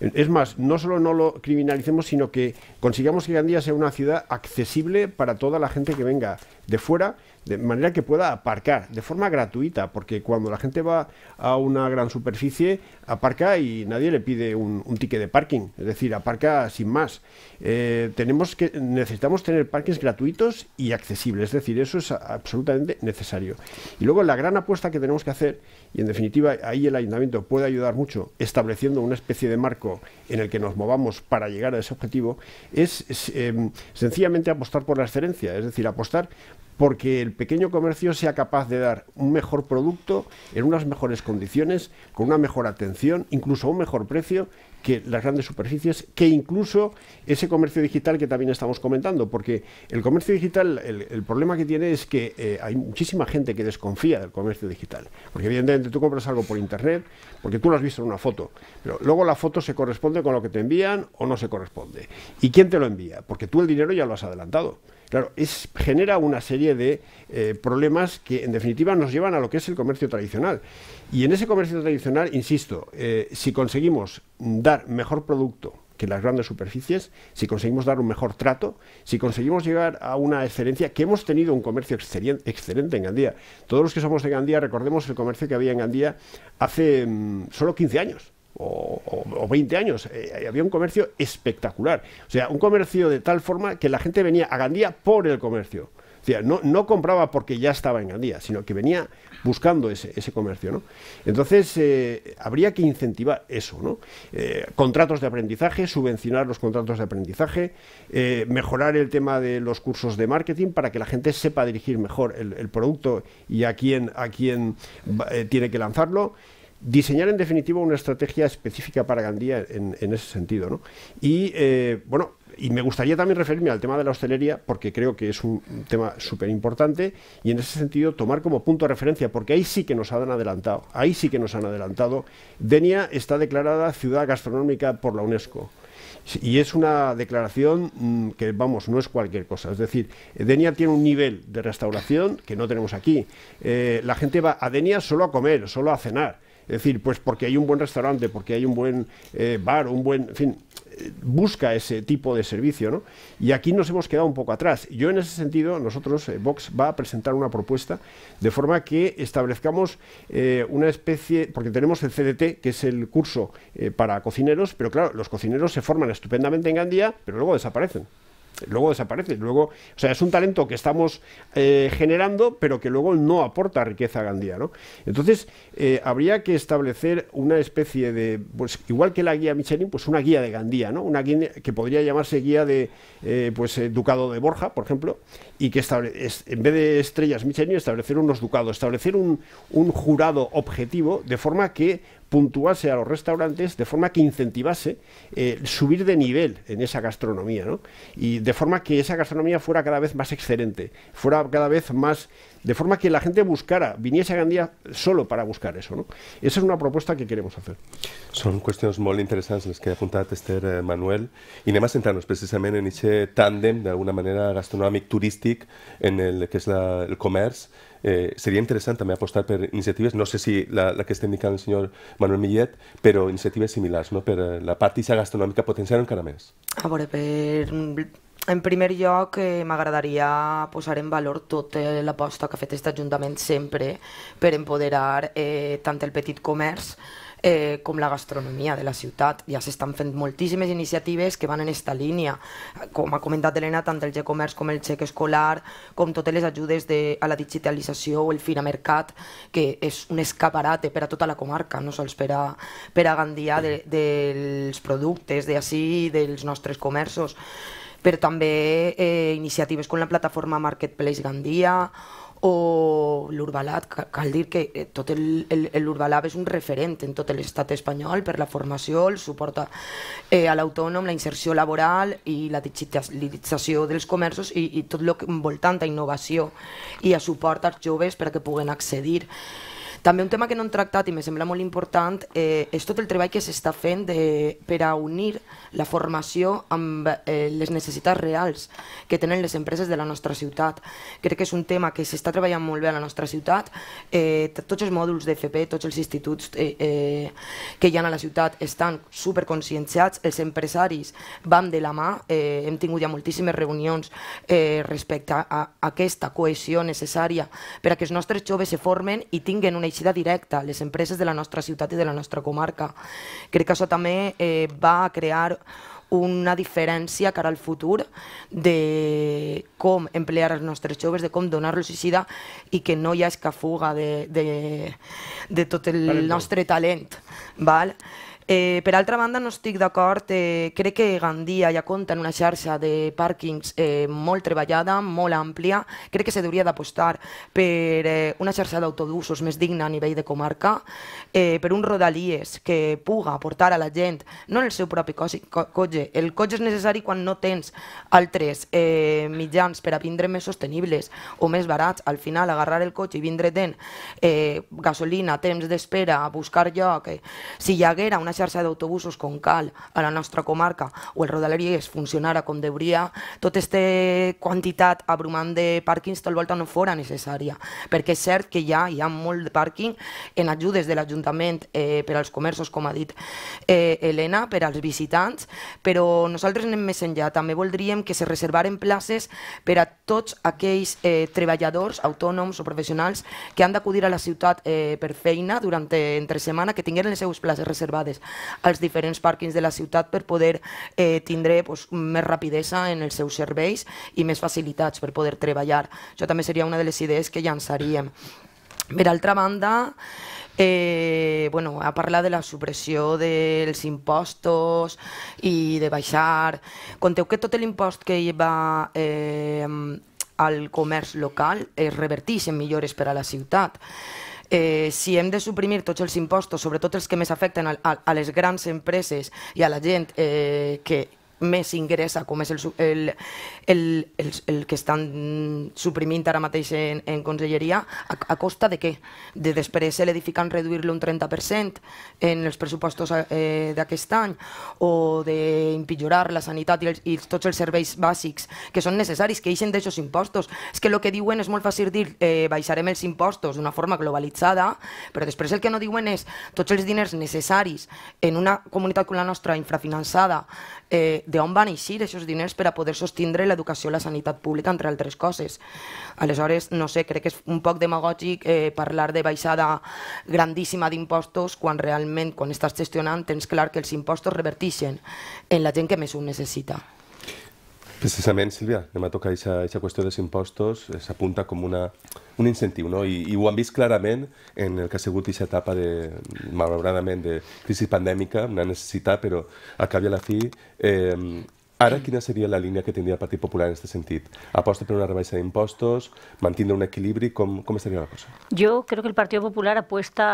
Es más, no solo no lo criminalicemos, sino que consigamos que Gandía sea una ciudad accesible para toda la gente que venga de fuera, de manera que pueda aparcar de forma gratuita, porque cuando la gente va a una gran superficie, aparca y nadie le pide un, ticket de parking, es decir, aparca sin más. Eh, tenemos que, necesitamos tener parkings gratuitos y accesibles, es decir, eso es absolutamente necesario. Y luego la gran apuesta que tenemos que hacer, y en definitiva ahí el ayuntamiento puede ayudar mucho estableciendo una especie de marco en el que nos movamos para llegar a ese objetivo, es, em, sencillamente apostar por la excelencia, es decir, apostar porque el pequeño comercio sea capaz de dar un mejor producto en unas mejores condiciones, con una mejor atención incluso a un mejor precio que las grandes superficies, que incluso ese comercio digital que también estamos comentando, porque el comercio digital, el, problema que tiene es que eh, hay muchísima gente que desconfía del comercio digital, porque evidentemente tú compras algo por internet, porque tú lo has visto en una foto, pero luego la foto se corresponde con lo que te envían o no se corresponde. ¿Y quién te lo envía? Porque tú el dinero ya lo has adelantado. Claro, genera una serie de eh, problemas que en definitiva nos llevan a lo que es el comercio tradicional. Y en ese comercio tradicional, insisto, eh, si conseguimos dar mejor producto que las grandes superficies, si conseguimos dar un mejor trato, si conseguimos llegar a una excelencia, que hemos tenido un comercio excelente en Gandía. Todos los que somos de Gandía recordemos el comercio que había en Gandía hace mm, solo 15 años o, 20 años. Eh, eh, había un comercio espectacular. O sea, un comercio de tal forma que la gente venía a Gandía por el comercio. O sea, no, compraba porque ya estaba en Gandía, sino que venía buscando ese, ese comercio, ¿no? Entonces, eh, habría que incentivar eso, ¿no? contratos de aprendizaje, subvencionar los contratos de aprendizaje, mejorar el tema de los cursos de marketing para que la gente sepa dirigir mejor el, el producto y a quién, a quién tiene que lanzarlo diseñar en definitiva una estrategia específica para Gandía en, ese sentido. ¿no? Y eh, bueno, y me gustaría también referirme al tema de la hostelería porque creo que es un tema súper importante y en ese sentido tomar como punto de referencia porque ahí sí que nos han adelantado, ahí sí que nos han adelantado. Denia está declarada ciudad gastronómica por la UNESCO. Y es una declaración mm, que, vamos, no es cualquier cosa. Es decir, Denia tiene un nivel de restauración que no tenemos aquí. Eh, la gente va a Denia solo a comer, solo a cenar. Es decir, pues porque hay un buen restaurante, porque hay un buen eh, bar, un buen, en fin, busca ese tipo de servicio, ¿no? Y aquí nos hemos quedado un poco atrás. Yo en ese sentido, nosotros, eh, Vox va a presentar una propuesta de forma que establezcamos eh, una especie, porque tenemos el CDT, que es el curso para cocineros, pero claro, los cocineros se forman estupendamente en Gandía, pero luego desaparecen luego desaparece. Luego, o sea, es un talento que estamos eh, generando, pero que luego no aporta riqueza a Gandía. ¿no? Entonces, eh, habría que establecer una especie de, pues igual que la guía Michelin, pues una guía de Gandía, ¿no? una guía que podría llamarse guía de eh, pues, Ducado de Borja, por ejemplo, y que en vez de estrellas Michelin, establecer unos ducados, establecer un jurado objetivo, de forma que puntuase a los restaurantes de forma que incentivase eh, subir de nivel en esa gastronomía, ¿no? Y de forma que esa gastronomía fuera cada vez más excelente, fuera cada vez más... De forma que la gente buscara, viniese a Gandía solo para buscar eso, ¿no? Esa es una propuesta que queremos hacer. Son cuestiones muy interesantes las que ha tester Esther eh, Manuel Y además centrarnos precisamente en ese tandem de alguna manera, gastronomic turístico en el que es el commerce. eh, seria interessant també apostar per iniciatives, no sé si la, la que està indicant el senyor Manuel Millet, però iniciatives similars, no? per eh, la partida gastronòmica potenciar encara més. A veure, per mm, en primer lloc, eh, m'agradaria posar en valor tota l'aposta que ha fet aquest Ajuntament sempre per empoderar eh, tant el petit comerç eh, com la gastronomia de la ciutat. Ja s'estan fent moltíssimes iniciatives que van en aquesta línia. Com ha comentat Elena, tant el G-Comerç com el xec escolar, com totes les ajudes de, a la digitalització o el Firamercat, que és un escaparate per a tota la comarca, no sols per a, per a Gandia de, dels productes d'ací, dels nostres comerços però també eh, iniciatives com la plataforma Marketplace Gandia o l'Urbalat, cal dir que eh, tot l'Urbalat és un referent en tot l'estat espanyol per la formació, el suport a, eh, a l'autònom, la inserció laboral i la digitalització dels comerços i, i tot el que envoltant a innovació i a suport als joves perquè puguen accedir. També un tema que no hem tractat i me sembla molt important eh, és tot el treball que s'està fent de, per a unir la formació amb eh, les necessitats reals que tenen les empreses de la nostra ciutat. Crec que és un tema que s'està treballant molt bé a la nostra ciutat. Eh, tots els mòduls de FP, tots els instituts eh, eh, que hi ha a la ciutat estan superconscienciats, els empresaris van de la mà, eh, hem tingut ja moltíssimes reunions eh, respecte a, a aquesta cohesió necessària per a que els nostres joves se formen i tinguen una d'eixida directa, les empreses de la nostra ciutat i de la nostra comarca. Crec que això també eh, va a crear una diferència cara al futur de com emplear els nostres joves, de com donar-los suïcida i que no hi ha escafuga de, de, de tot el nostre talent. Val? Eh, per altra banda, no estic d'acord. Eh, crec que Gandia ja compta en una xarxa de pàrquings eh, molt treballada, molt àmplia. Crec que s'hauria d'apostar per eh, una xarxa d'autobusos més digna a nivell de comarca, eh, per un rodalies que puga aportar a la gent, no el seu propi co co cotxe. El cotxe és necessari quan no tens altres eh, mitjans per a vindre més sostenibles o més barats. Al final, agarrar el cotxe i vindre ten eh, gasolina, temps d'espera, buscar lloc... Eh. Si hi haguera una xarxa d'autobusos com cal a la nostra comarca o el es funcionara com deuria, tota aquesta quantitat abrumant de pàrquings tal volta no fora necessària, perquè és cert que ja hi, hi ha molt de pàrquing en ajudes de l'Ajuntament eh, per als comerços, com ha dit eh, Helena, per als visitants, però nosaltres anem més enllà. També voldríem que se reservaren places per a tots aquells eh, treballadors autònoms o professionals que han d'acudir a la ciutat eh, per feina durant entre setmana, que tingueren les seues places reservades als diferents pàrquings de la ciutat per poder eh, tindre pues, més rapidesa en els seus serveis i més facilitats per poder treballar. Això també seria una de les idees que llançaríem. Per altra banda, eh, bueno, ha parlat de la supressió dels impostos i de baixar. Conteu que tot l'impost que hi va eh, al comerç local es reverteix en millores per a la ciutat eh, si hem de suprimir tots els impostos, sobretot els que més afecten a, a, a les grans empreses i a la gent eh, que, més ingressa, com és el, el, el, el, el que estan suprimint ara mateix en, en conselleria, a, a costa de què? De després l'edificant reduir-lo un 30% en els pressupostos eh, d'aquest any o d'empitjorar la sanitat i, els, i tots els serveis bàsics que són necessaris, que eixen d'aixòs impostos. És que el que diuen és molt fàcil dir eh, baixarem els impostos d'una forma globalitzada, però després el que no diuen és tots els diners necessaris en una comunitat com la nostra infrafinançada eh, d'on van eixir aquests diners per a poder sostindre l'educació i la sanitat pública, entre altres coses. Aleshores, no sé, crec que és un poc demagògic eh, parlar de baixada grandíssima d'impostos quan realment, quan estàs gestionant, tens clar que els impostos revertixen en la gent que més ho necessita. Precisament, Sílvia, anem a tocar aquesta qüestió dels impostos, s'apunta com una, un incentiu, no? I, I ho han vist clarament en el que ha sigut aquesta etapa, de, malauradament, de crisi pandèmica, una necessitat, però a cap i a la fi, eh, ara quina seria la línia que tindria el Partit Popular en aquest sentit? Aposta per una rebaixa d'impostos, mantindre un equilibri, com, com estaria la cosa? Jo crec que el Partit Popular aposta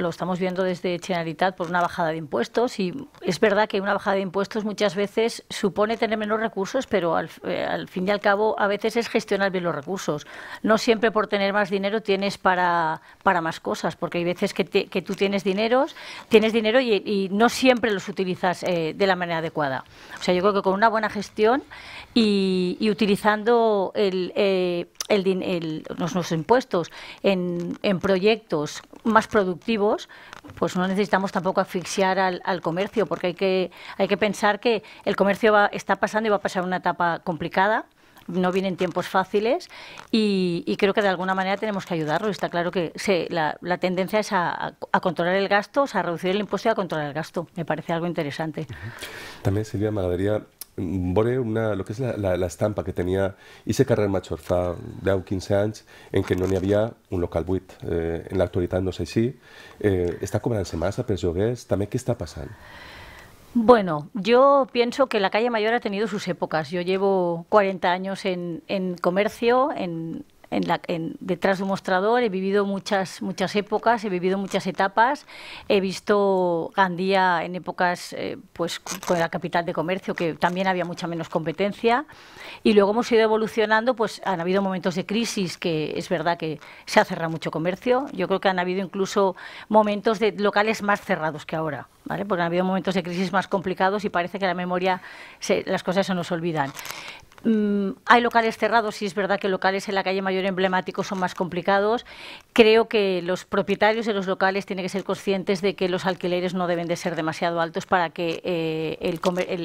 lo estamos viendo desde Generalitat por una bajada de impuestos y es verdad que una bajada de impuestos muchas veces supone tener menos recursos, pero eh, al, fin y al cabo a veces es gestionar bien los recursos. No siempre por tener más dinero tienes para, para más cosas, porque hay veces que, que tú tienes dineros, tienes dinero y, no siempre los utilizas eh, de la manera adecuada. O sea, yo creo que con una buena gestión y, utilizando el... Eh, el, los, impuestos en, proyectos más productivos, pues no necesitamos tampoco asfixiar al, comercio, porque hay que, hay que pensar que el comercio va, está pasando y va a pasar una etapa complicada no vienen tiempos fáciles y, creo que de alguna manera tenemos que ayudarlo. Está claro que se, la, tendencia es a, controlar el gasto, o sea, a reducir el impuesto y a controlar el gasto. Me parece algo interesante. También, Silvia, me vore una, lo que es la, estampa... que tenía hice se carrer Major fa 10-15 anys en que no ni havia un local buit. Eh, ...en la actualidad no sé si... Eh, ...está està cobrant-se massa pels es también qué está pasando. Bueno, yo pienso que la calle mayor ha tenido sus épocas. Yo llevo 40 años en, en comercio, en, detrás de un mostrador, he vivido muchas, muchas épocas, he vivido muchas etapas, he visto Gandía en épocas eh, pues, con la capital de comercio, que también había mucha menos competencia, y luego hemos ido evolucionando, pues han habido momentos de crisis que es verdad que se ha cerrado mucho comercio, yo creo que han habido incluso momentos de locales más cerrados que ahora, ¿vale? porque han habido momentos de crisis más complicados y parece que la memoria, las cosas se nos olvidan. Mm, hay locales cerrados, sí es verdad que locales en la calle mayor emblemáticos son más complicados. Creo que los propietarios de los locales tienen que ser conscientes de que los alquileres no deben de ser demasiado altos para que eh, el,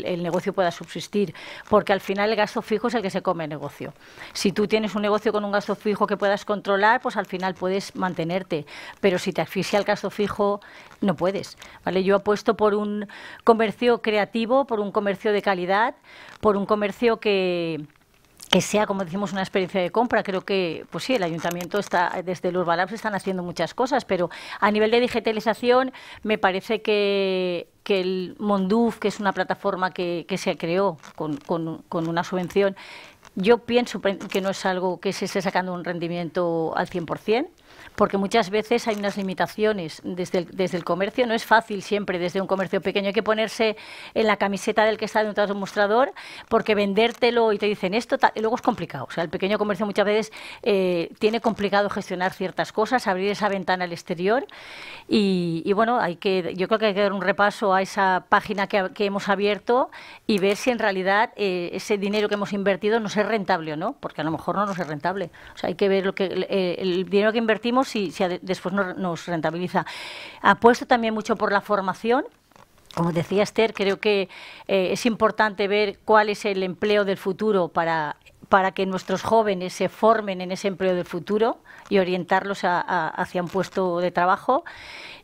el, negocio pueda subsistir, porque al final el gasto fijo es el que se come el negocio. Si tú tienes un negocio con un gasto fijo que puedas controlar, pues al final puedes mantenerte, pero si te asfixia el gasto fijo, no puedes. ¿vale? Yo apuesto por un comercio creativo, por un comercio de calidad, por un comercio que, sea, como decimos, una experiencia de compra. Creo que, pues sí, el ayuntamiento está, desde el Urbalabs están haciendo muchas cosas, pero a nivel de digitalización me parece que, que el Monduf, que es una plataforma que, que se creó con, con, con una subvención, yo pienso que no es algo que se esté sacando un rendimiento al 100% porque muchas veces hay unas limitaciones desde el, desde el comercio. No es fácil siempre desde un comercio pequeño. Hay que ponerse en la camiseta del que está en de un mostrador, porque vendértelo y te dicen esto, luego es complicado. O sea, el pequeño comercio muchas veces eh, tiene complicado gestionar ciertas cosas, abrir esa ventana al exterior. Y, bueno, hay que, yo creo que hay que dar un repaso a esa página que, hemos abierto y ver si en realidad eh, ese dinero que hemos invertido nos es rentable o no, porque a lo mejor no nos es rentable. O sea, hay que ver lo que, el dinero que invertimos si, después nos, nos rentabiliza. Apuesto también mucho por la formación, como decía Esther, creo que eh, es importante ver cuál es el empleo del futuro para, para que nuestros jóvenes se formen en ese empleo del futuro y orientarlos hacia un puesto de trabajo.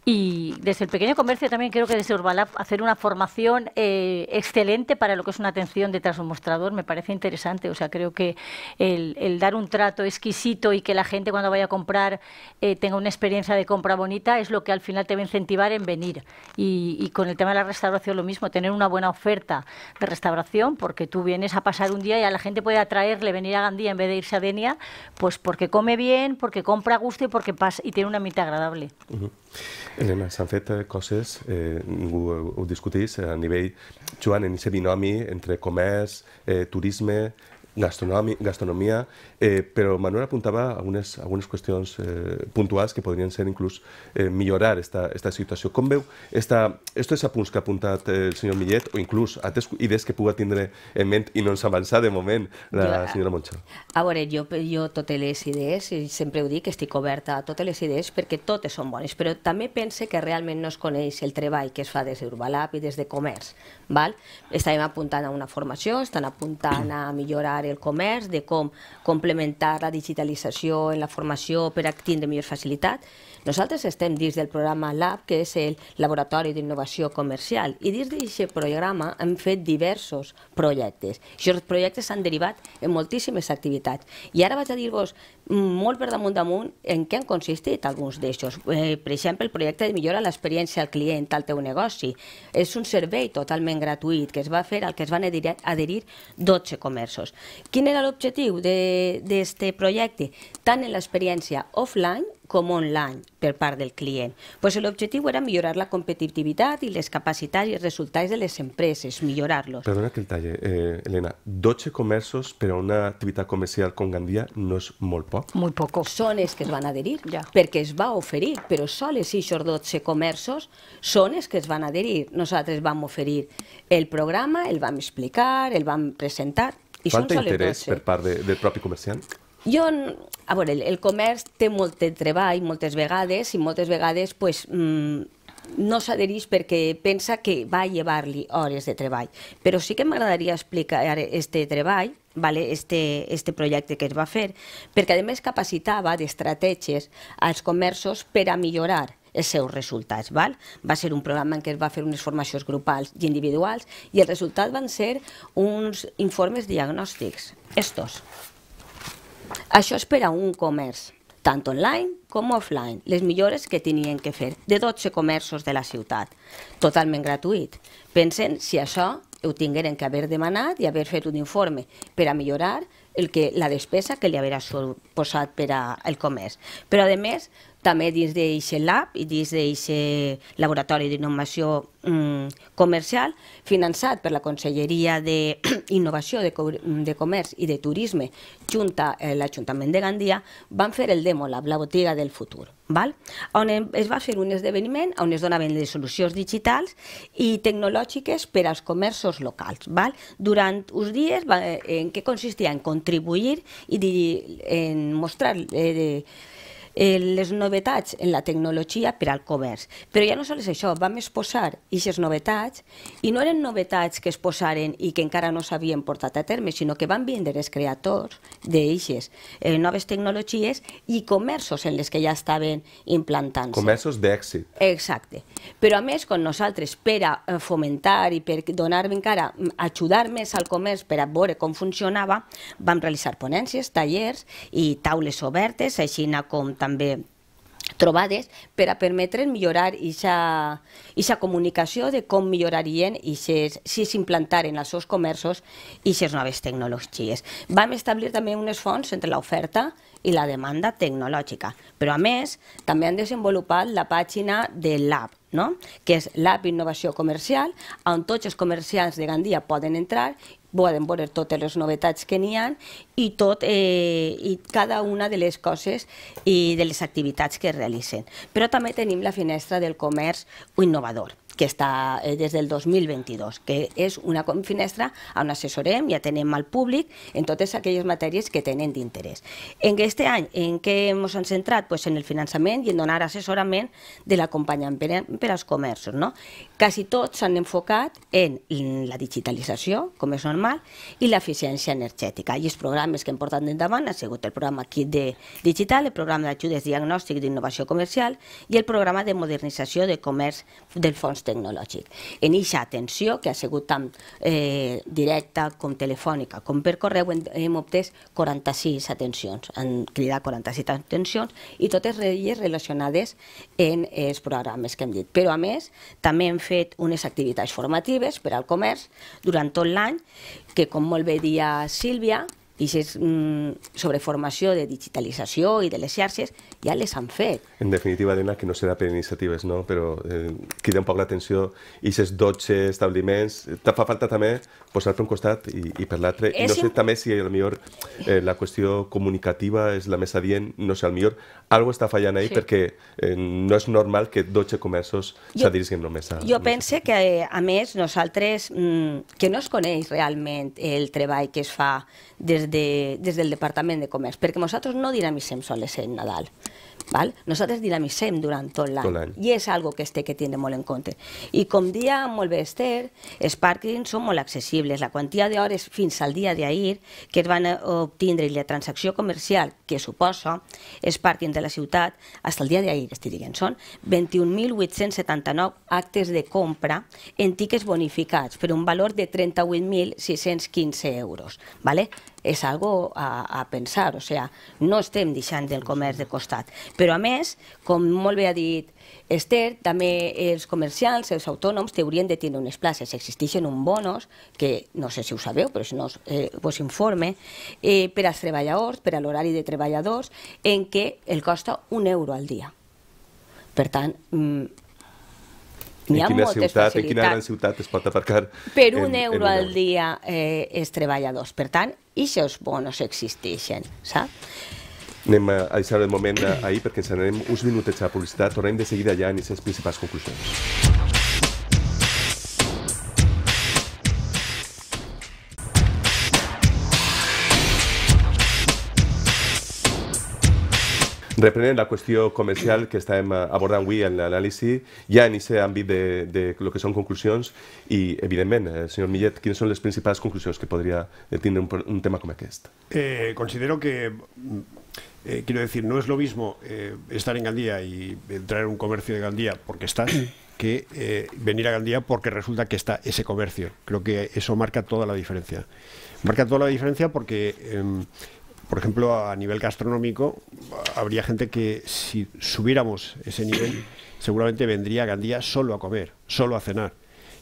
Y desde el pequeño comercio también creo que desde Urbalab hacer una formación eh, excelente para lo que es una atención detrás de un mostrador me parece interesante. O sea, creo que el, dar un trato exquisito y que la gente cuando vaya a comprar eh, tenga una experiencia de compra bonita es lo que al final te va a incentivar en venir. Y, con el tema de la restauración lo mismo, tener una buena oferta de restauración porque tú vienes a pasar un día y a la gente puede atraerle venir a Gandía en vez de irse a Denia, pues porque come bien, porque compra a gusto y porque pasa y tiene una mitad agradable. Elena, s'han fet eh, coses, eh, ningú ho discutís, a nivell, Joan, en aquest binomi entre comerç, eh, turisme, gastronomia, gastronomia eh, però Manuel apuntava a algunes qüestions eh, puntuals que podrien ser inclús eh, millorar esta, esta situació. Com veu esta, estos apunts que ha apuntat eh, el senyor Millet o inclús altres idees que puga tindre en ment i no ens avançar de moment la jo, senyora Moncha? A veure, jo, jo totes les idees, i sempre ho dic, estic oberta a totes les idees perquè totes són bones, però també pense que realment no es coneix el treball que es fa des d'Urbalab i des de comerç. Val? Estàvem apuntant a una formació, estan apuntant a millorar fomentar el comerç, de com complementar la digitalització en la formació per a tindre millor facilitat. Nosaltres estem dins del programa LAB, que és el Laboratori d'Innovació Comercial, i dins d'aquest programa hem fet diversos projectes. Aquests projectes s'han derivat en moltíssimes activitats. I ara vaig a dir-vos mm, molt per damunt damunt en què han consistit alguns d'ells. Eh, per exemple, el projecte de millora l'experiència al client, al teu negoci. És un servei totalment gratuït que es va fer al que es van adherir, adherir 12 comerços. Quin era l'objectiu d'aquest projecte? Tant en l'experiència offline com online per part del client. Pues L'objectiu era millorar la competitivitat i les capacitats i els resultats de les empreses, millorar-los. Perdona que el talle, eh, Elena. 12 comerços per a una activitat comercial com Gandia no és molt poc? Molt poc. Són els que es van adherir, ja. perquè es va oferir, però sols aquests 12 comerços són els que es van adherir. Nosaltres vam oferir el programa, el vam explicar, el vam presentar, i Falta interès per part de, del propi comerciant? Jo, a veure, el, comerç té molt de treball moltes vegades i moltes vegades pues, mmm, no s'adhereix perquè pensa que va llevar-li hores de treball. Però sí que m'agradaria explicar este treball, vale, este, este projecte que es va fer, perquè a més capacitava d'estratègies als comerços per a millorar els seus resultats. Val? Va ser un programa en què es va fer unes formacions grupals i individuals i el resultat van ser uns informes diagnòstics, estos. Això és per a un comerç, tant online com offline, les millores que tenien que fer, de 12 comerços de la ciutat, totalment gratuït. Pensen si això ho tingueren que haver demanat i haver fet un informe per a millorar el que, la despesa que li haurà posat per al comerç. Però, a més, també dins d'aquest lab i dins d'aquest laboratori d'innovació mm, comercial, finançat per la Conselleria d'Innovació, de, [clears throat] de Comerç i de Turisme, junta a eh, l'Ajuntament de Gandia, van fer el Lab, la botiga del futur, val? on es va fer un esdeveniment on es donaven les solucions digitals i tecnològiques per als comerços locals. Val? Durant uns dies, va, eh, en què consistia? En contribuir i en mostrar eh, eh, les novetats en la tecnologia per al comerç. Però ja no sols això, vam exposar aquestes novetats i no eren novetats que es posaren i que encara no s'havien portat a terme, sinó que van vendre els creadors d'aixes eh, noves tecnologies i comerços en les que ja estaven implantant-se. Comerços d'èxit. Exacte. Però a més, quan nosaltres, per a eh, fomentar i per donar encara, mm, ajudar més al comerç per a veure com funcionava, vam realitzar ponències, tallers i taules obertes, així com també trobades per a permetre millorar aquesta comunicació de com millorarien i si s'implantaren als seus comerços aquestes noves tecnologies. Vam establir també unes fonts entre l'oferta i la demanda tecnològica, però a més també han desenvolupat la pàgina de l'app, no? que és l'app Innovació Comercial, on tots els comerciants de Gandia poden entrar volen veure totes les novetats que n'hi ha i, tot, eh, i cada una de les coses i de les activitats que es realitzen. Però també tenim la finestra del comerç innovador que està eh, des del 2022, que és una finestra on assessorem i atenem al públic en totes aquelles matèries que tenen d'interès. En aquest any, en què ens hem centrat? Pues en el finançament i en donar assessorament de l'acompanyament per, per als comerços. No? Quasi tots s'han enfocat en la digitalització, com és normal, i l'eficiència energètica. I els programes que hem portat endavant han sigut el programa Kit de Digital, el programa d'ajudes diagnòstic d'innovació comercial i el programa de modernització de comerç del fons tecnològic. En aquesta atenció, que ha sigut tant eh, directa com telefònica com per correu, hem, obtès 46 atencions, han cridat 46 atencions i totes elles relacionades en els programes que hem dit. Però, a més, també hem fet unes activitats formatives per al comerç durant tot l'any, que, com molt bé dia Sílvia, i aquestes mm, sobreformació de digitalització i de les xarxes ja les han fet. En definitiva, Diona, que no serà per iniciatives, no? però eh, crida un poc l'atenció i aquests 12 establiments. Te fa falta també posar per un costat i, i per l'altre. I no sé també si millor eh, la qüestió comunicativa és la més adient, no sé, millor algo està fallant ahí sí. perquè eh, no és normal que 12 comerços s'adrisguin només a... Jo pense que, eh, a més, nosaltres, mm, que no es coneix realment el treball que es fa des de, des del Departament de Comerç, perquè nosaltres no dinamisem soles en Nadal. Val? Nosaltres dinamisem durant tot l'any i és algo que es té que tindre molt en compte. I com dia molt bé Esther, els pàrquings són molt accessibles. La quantia d'hores fins al dia d'ahir que es van eh, obtindre i la transacció comercial que suposa els pàrquings de la ciutat, fins al dia d'ahir, estic dient, són 21.879 actes de compra en tiques bonificats per un valor de 38.615 euros. Vale? és algo a, a pensar, o sea, no estem deixant el comerç de costat. Però a més, com molt bé ha dit Esther, també els comercials, els autònoms, haurien de tenir unes places. Existeixen un bonus, que no sé si ho sabeu, però si no eh, us informe, eh, per als treballadors, per a l'horari de treballadors, en què el costa un euro al dia. Per tant, mm, en quina, ciutat, En quina gran ciutat es pot aparcar? Per un en, euro en un euro. al dia eh, els treballadors. Per tant, i seus els existeixen, saps? Anem a deixar el moment ahir perquè ens anem uns minutets a publicitat. Tornem de seguida ja a les principals conclusions. Reprenden la cuestión comercial que está abordando hoy en análisis, ya en ese ámbito de, de lo que son conclusiones, y, evidentemente, eh, señor Millet, ¿quiénes son las principales conclusiones que podría eh, tener un, tema como este? Eh, considero que mm, quiero decir, no es lo mismo estar en Gandía y entrar en un comercio de Gandía porque estás [clears throat] que venir a Gandía porque resulta que está ese comercio. Creo que eso marca toda la diferencia. Marca toda la diferencia porque em, por ejemplo, a nivel gastronómico, habría gente que si subiéramos ese nivel, seguramente vendría a Gandía solo a comer, solo a cenar.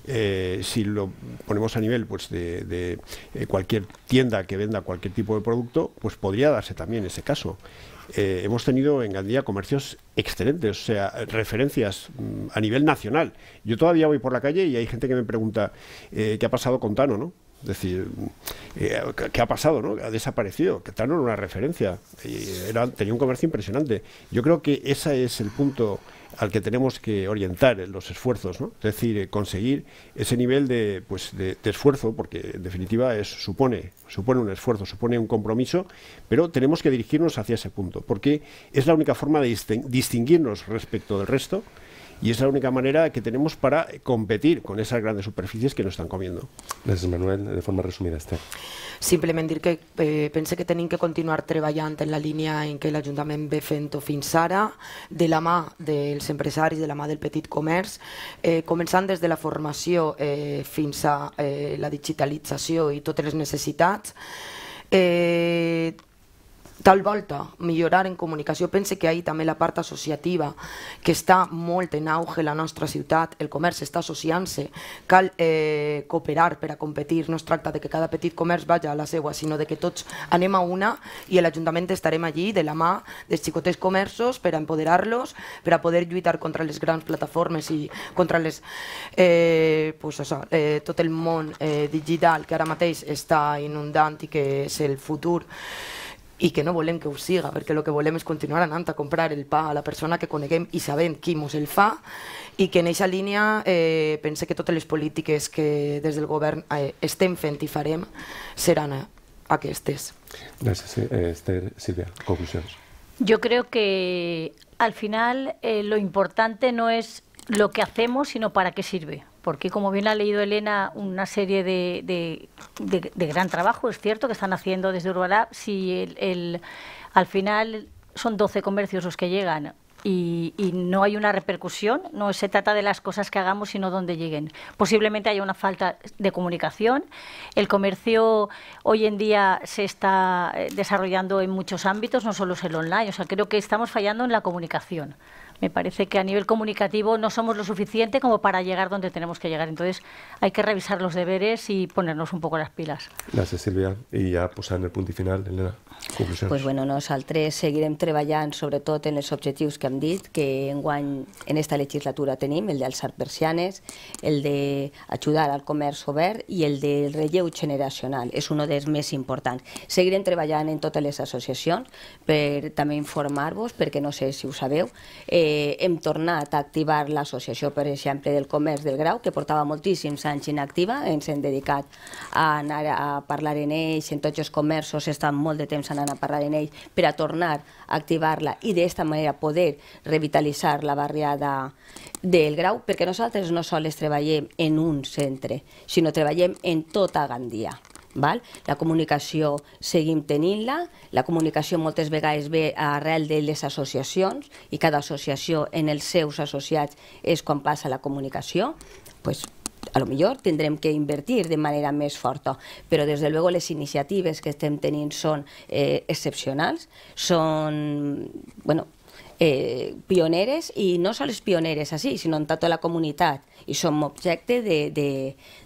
Eh, si lo ponemos a nivel pues de, eh, cualquier tienda que venda cualquier tipo de producto, pues podría darse también ese caso. Eh, hemos tenido en Gandía comercios excelentes, o sea, referencias mm, a nivel nacional. Yo todavía voy por la calle y hay gente que me pregunta qué ha pasado con Tano, ¿no? Es decir, que eh, ¿qué ha pasado? No? Ha desaparecido. Que tal no era una referencia. Era, tenía un comercio impresionante. Yo creo que ese es el punto al que tenemos que orientar los esfuerzos, ¿no? Es decir, eh, conseguir ese nivel de, pues, esfuerzo, porque en definitiva es, supone, supone un esfuerzo, supone un compromiso, pero tenemos que dirigirnos hacia ese punto, porque es la única forma de distinguirnos respecto del resto y es la única manera que tenemos para competir con esas grandes superficies que nos están comiendo. Gracias, Manuel. De forma resumida, este. Simplement dir que eh, pense que tenim que continuar treballant en la línia en què l'Ajuntament ve fent fins ara, de la mà dels empresaris, de la mà del petit comerç, eh, començant des de la formació eh, fins a eh, la digitalització i totes les necessitats. Eh, tal volta, millorar en comunicació. Pense que ahir també la part associativa, que està molt en auge la nostra ciutat, el comerç està associant-se, cal eh, cooperar per a competir. No es tracta de que cada petit comerç vaja a la seva, sinó de que tots anem a una i a l'Ajuntament estarem allí de la mà dels xicotets comerços per a empoderar-los, per a poder lluitar contra les grans plataformes i contra les, eh, pues, això, eh, tot el món eh, digital que ara mateix està inundant i que és el futur i que no volem que ho siga, perquè el que volem és continuar anant a comprar el pa a la persona que coneguem i sabem qui mos el fa, i que en aquesta línia eh, pense que totes les polítiques que des del govern eh, estem fent i farem seran eh, aquestes. Gràcies, eh, Esther. Silvia, conclusions. Jo crec que al final eh, lo importante no és lo que hacemos, sino para qué sirve. Porque, como bien ha leído Elena, una serie de, de, gran trabajo, es cierto, que están haciendo desde Urbalab, si el, el, al final son 12 comercios los que llegan y, no hay una repercusión, no se trata de las cosas que hagamos, sino donde lleguen. Posiblemente haya una falta de comunicación. El comercio hoy en día se está eh, desarrollando en muchos ámbitos, no solo es el online. O sea, creo que estamos fallando en la comunicación me parece que a nivel comunicativo no somos lo suficiente como para llegar donde tenemos que llegar. Entonces hay que revisar los deberes y ponernos un poco las pilas. Gracias, Silvia. Y ya pues, en el punto final, Elena, conclusions. Pues bueno, nos seguiremos trabajando... ...sobre todo en els objectius que hem dit, que en guany en esta legislatura tenim, el de alzar persianes, el de ayudar al comercio obert ...y el del relleu generacional. ...es uno de dels més importants. Seguirem treballant en totes les associacions per també informar-vos, perquè no sé si ho sabeu, eh, Eh, hem tornat a activar l'associació, per exemple, del comerç del grau, que portava moltíssims anys inactiva, ens hem dedicat a anar a parlar en ells, en tots els comerços estan molt de temps anant a parlar en ells, per a tornar a activar-la i d'aquesta manera poder revitalitzar la barriada del grau, perquè nosaltres no sols treballem en un centre, sinó treballem en tota Gandia. Val? La comunicació seguim tenint-la, la comunicació moltes vegades ve arrel de les associacions i cada associació en els seus associats és quan passa la comunicació, pues, a lo millor tindrem que invertir de manera més forta, però des de luego les iniciatives que estem tenint són eh, excepcionals, són bueno, eh, pioneres i no sols pioneres així, sinó en tota la comunitat i som objecte de, de,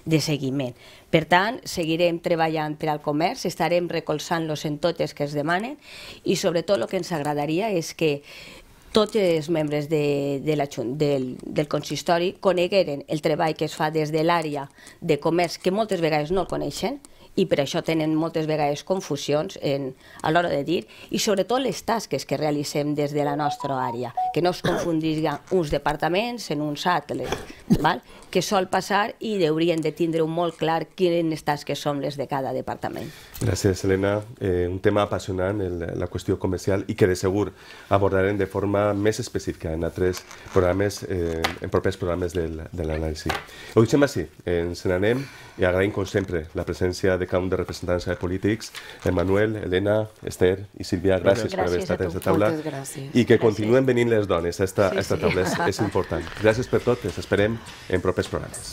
de seguiment. Per tant, seguirem treballant per al comerç, estarem recolzant-los en totes que es demanen i sobretot el que ens agradaria és que tots els membres de, de la, del, del consistori conegueren el treball que es fa des de l'àrea de comerç, que moltes vegades no el coneixen, i per això tenen moltes vegades confusions en, a l'hora de dir, i sobretot les tasques que realitzem des de la nostra àrea, que no es confundisquen uns departaments en uns altres, val? que sol passar i haurien de tindre un molt clar quines tasques són les de cada departament. Gràcies, Helena. Eh, un tema apassionant, el, la qüestió comercial, i que de segur abordarem de forma més específica en altres programes, eh, en propers programes del, de l'anàlisi. Ho deixem així, ens n'anem i agraïm, com sempre, la presència de cada un de representants de polítics, Manuel, Helena, Esther i Sílvia. Gràcies, gràcies per haver estat a aquesta taula. I que gràcies. continuen venint les dones a aquesta, sí, a esta taula, sí. és, és [laughs] important. Gràcies per tot, esperem en propers Esperantes.